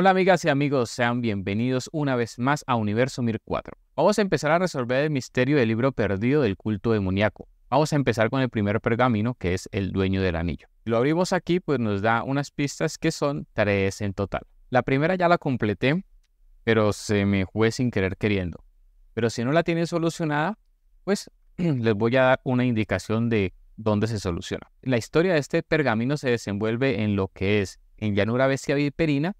Hola amigas y amigos, sean bienvenidos una vez más a Universo Mir 4. Vamos a empezar a resolver el misterio del libro perdido del culto demoníaco. Vamos a empezar con el primer pergamino, que es el dueño del anillo. Lo abrimos aquí, pues nos da unas pistas que son tres en total. La primera ya la completé, pero se me fue sin querer queriendo. Pero si no la tienen solucionada, pues les voy a dar una indicación de dónde se soluciona. La historia de este pergamino se desenvuelve en lo que es en llanura bestia viperina,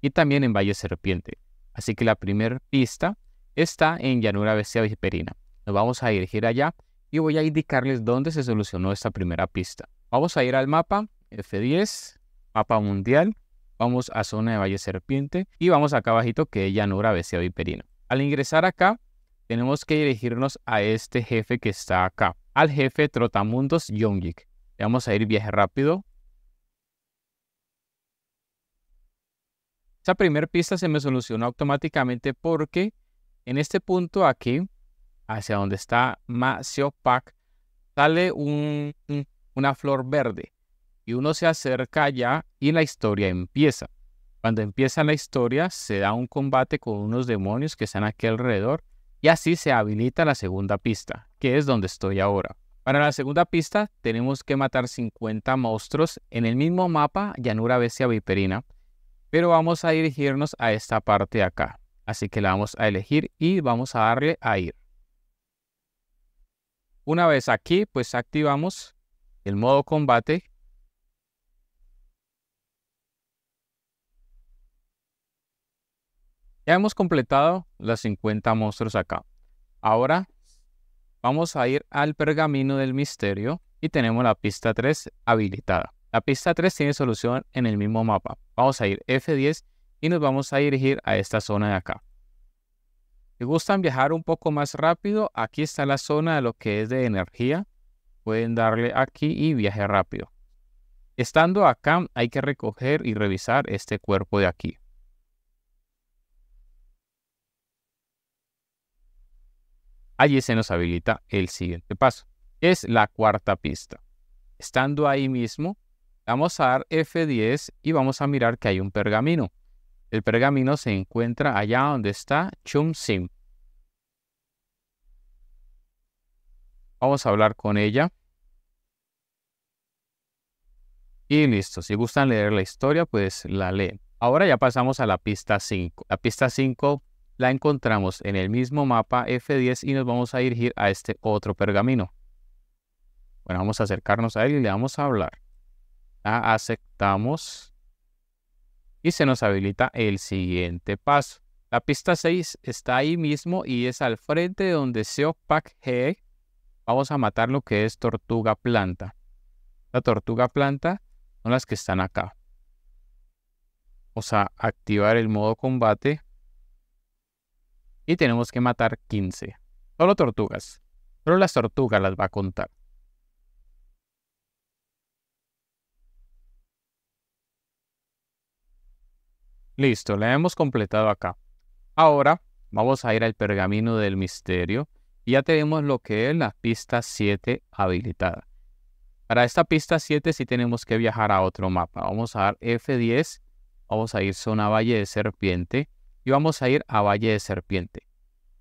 y también en Valle Serpiente. Así que la primera pista está en Llanura Bestia Viperina. Nos vamos a dirigir allá y voy a indicarles dónde se solucionó esta primera pista. Vamos a ir al mapa F10, mapa mundial, vamos a zona de Valle Serpiente y vamos acá abajito que es Llanura Bestia Viperina. Al ingresar acá, tenemos que dirigirnos a este jefe que está acá, al jefe Trotamundos Yongik. Le vamos a ir viaje rápido, Esa primera pista se me solucionó automáticamente porque en este punto aquí, hacia donde está Macio Pack sale una flor verde y uno se acerca allá y la historia empieza. Cuando empieza la historia, se da un combate con unos demonios que están aquí alrededor y así se habilita la segunda pista, que es donde estoy ahora. Para la segunda pista, tenemos que matar 50 monstruos en el mismo mapa Llanura Bestia Viperina pero vamos a dirigirnos a esta parte de acá. Así que la vamos a elegir y vamos a darle a ir. Una vez aquí, pues activamos el modo combate. Ya hemos completado los 50 monstruos acá. Ahora vamos a ir al pergamino del misterio y tenemos la pista 3 habilitada. La pista 3 tiene solución en el mismo mapa. Vamos a ir F10 y nos vamos a dirigir a esta zona de acá. Si gustan viajar un poco más rápido, aquí está la zona de lo que es de energía. Pueden darle aquí y viaje rápido. Estando acá, hay que recoger y revisar este cuerpo de aquí. Allí se nos habilita el siguiente paso. Es la cuarta pista. Estando ahí mismo, Vamos a dar F10 y vamos a mirar que hay un pergamino. El pergamino se encuentra allá donde está Chum Sim. Vamos a hablar con ella. Y listo, si gustan leer la historia, pues la leen. Ahora ya pasamos a la pista 5. La pista 5 la encontramos en el mismo mapa F10 y nos vamos a dirigir a este otro pergamino. Bueno, vamos a acercarnos a él y le vamos a hablar. Ah, aceptamos y se nos habilita el siguiente paso. La pista 6 está ahí mismo y es al frente de donde se G. Vamos a matar lo que es tortuga planta. La tortuga planta son las que están acá. Vamos a activar el modo combate. Y tenemos que matar 15. Solo tortugas. Solo las tortugas las va a contar. Listo, la hemos completado acá. Ahora vamos a ir al pergamino del misterio y ya tenemos lo que es la pista 7 habilitada. Para esta pista 7 sí tenemos que viajar a otro mapa. Vamos a dar F10, vamos a ir zona Valle de Serpiente y vamos a ir a Valle de Serpiente.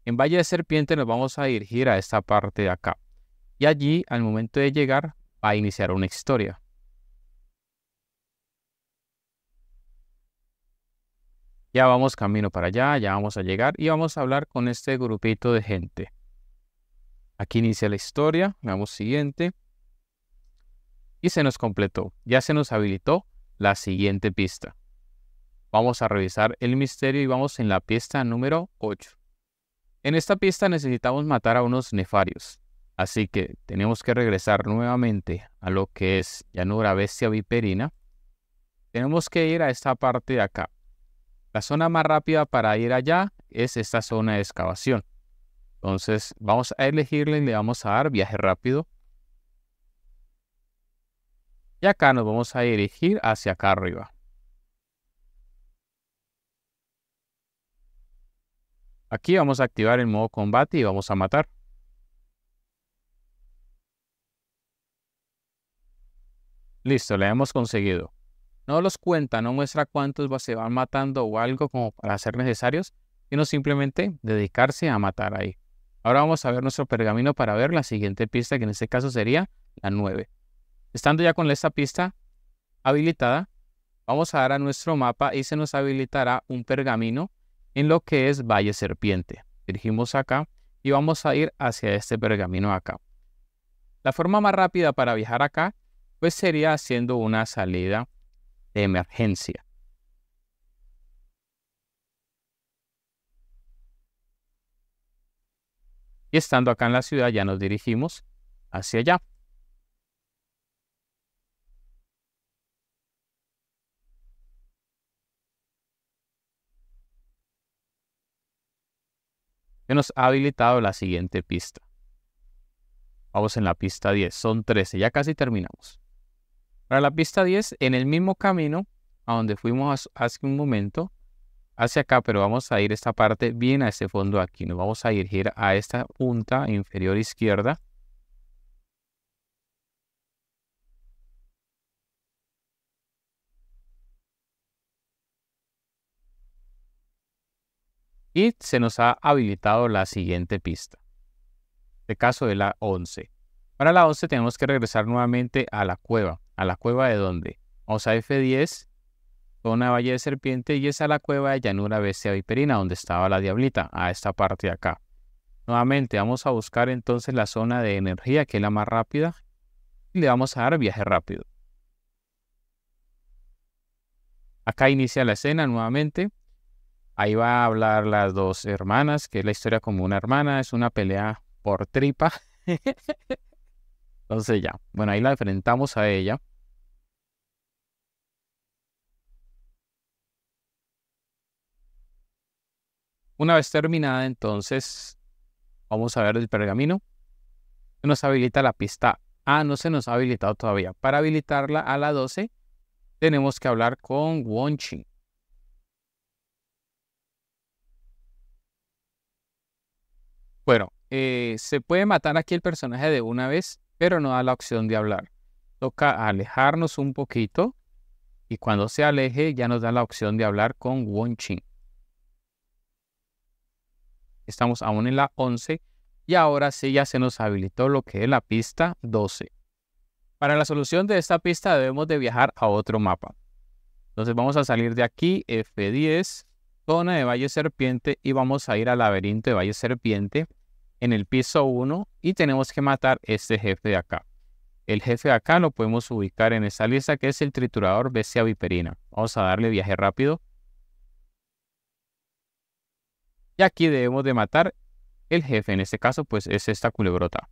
En Valle de Serpiente nos vamos a dirigir a esta parte de acá. Y allí, al momento de llegar, va a iniciar una historia. Ya vamos camino para allá, ya vamos a llegar y vamos a hablar con este grupito de gente. Aquí inicia la historia, veamos siguiente. Y se nos completó, ya se nos habilitó la siguiente pista. Vamos a revisar el misterio y vamos en la pista número 8. En esta pista necesitamos matar a unos nefarios, así que tenemos que regresar nuevamente a lo que es llanura bestia viperina. Tenemos que ir a esta parte de acá, la zona más rápida para ir allá es esta zona de excavación. Entonces vamos a elegirle y le vamos a dar viaje rápido. Y acá nos vamos a dirigir hacia acá arriba. Aquí vamos a activar el modo combate y vamos a matar. Listo, la hemos conseguido. No los cuenta, no muestra cuántos se van matando o algo como para ser necesarios, sino simplemente dedicarse a matar ahí. Ahora vamos a ver nuestro pergamino para ver la siguiente pista, que en este caso sería la 9. Estando ya con esta pista habilitada, vamos a dar a nuestro mapa y se nos habilitará un pergamino en lo que es Valle Serpiente. Dirigimos acá y vamos a ir hacia este pergamino acá. La forma más rápida para viajar acá, pues sería haciendo una salida de emergencia. Y estando acá en la ciudad ya nos dirigimos hacia allá. que nos ha habilitado la siguiente pista. Vamos en la pista 10, son 13, ya casi terminamos. Para la pista 10, en el mismo camino a donde fuimos hace un momento, hacia acá, pero vamos a ir esta parte bien a este fondo aquí. Nos vamos a dirigir a esta punta inferior izquierda. Y se nos ha habilitado la siguiente pista. En este caso de la 11. Para la 11 tenemos que regresar nuevamente a la cueva. ¿A la cueva de dónde? Osa a F10, zona Valle de Serpiente, y es a la cueva de Llanura Bestia Viperina, donde estaba la Diablita, a esta parte de acá. Nuevamente, vamos a buscar entonces la zona de energía, que es la más rápida, y le vamos a dar viaje rápido. Acá inicia la escena nuevamente. Ahí va a hablar las dos hermanas, que es la historia como una hermana, es una pelea por tripa. Entonces ya, bueno, ahí la enfrentamos a ella. Una vez terminada, entonces, vamos a ver el pergamino. Se nos habilita la pista A, no se nos ha habilitado todavía. Para habilitarla a la 12, tenemos que hablar con Wonchi. Bueno, eh, se puede matar aquí el personaje de una vez, pero no da la opción de hablar. Toca alejarnos un poquito y cuando se aleje ya nos da la opción de hablar con Wonching. Estamos aún en la 11 y ahora sí ya se nos habilitó lo que es la pista 12. Para la solución de esta pista debemos de viajar a otro mapa. Entonces vamos a salir de aquí, F10, zona de Valle Serpiente y vamos a ir al laberinto de Valle Serpiente en el piso 1 y tenemos que matar este jefe de acá. El jefe de acá lo podemos ubicar en esa lista que es el triturador Bestia Viperina. Vamos a darle viaje rápido Y aquí debemos de matar el jefe, en este caso pues es esta culebrota.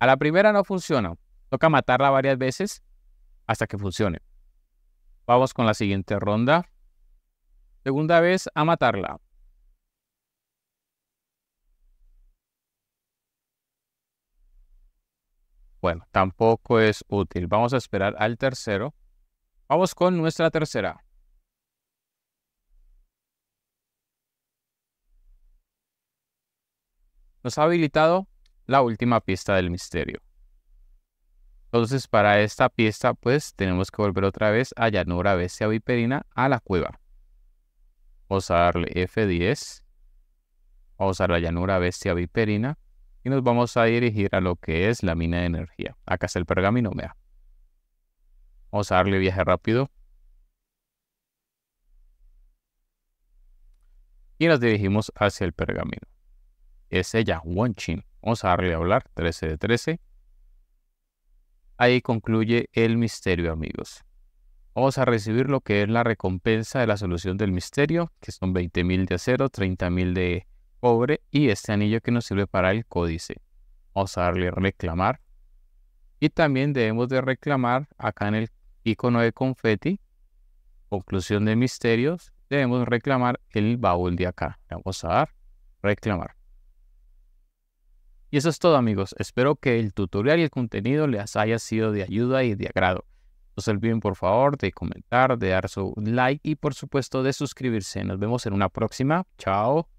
A la primera no funciona, toca matarla varias veces hasta que funcione. Vamos con la siguiente ronda. Segunda vez a matarla. Bueno, tampoco es útil. Vamos a esperar al tercero. Vamos con nuestra tercera. Nos ha habilitado la última pista del misterio. Entonces para esta pista pues tenemos que volver otra vez a Llanura Bestia Viperina a la cueva. Vamos a darle F10. Vamos a la Llanura Bestia Viperina y nos vamos a dirigir a lo que es la mina de energía. Acá está el pergamino, vea. Vamos a darle viaje rápido. Y nos dirigimos hacia el pergamino. Es ella, Wanchin. Vamos a darle a hablar, 13 de 13. Ahí concluye el misterio, amigos. Vamos a recibir lo que es la recompensa de la solución del misterio, que son 20.000 de acero, 30.000 de cobre y este anillo que nos sirve para el códice. Vamos a darle reclamar. Y también debemos de reclamar acá en el icono de confeti, conclusión de misterios, debemos reclamar el baúl de acá. Vamos a dar reclamar. Y eso es todo amigos, espero que el tutorial y el contenido les haya sido de ayuda y de agrado. No se olviden por favor de comentar, de dar su like y por supuesto de suscribirse. Nos vemos en una próxima. Chao.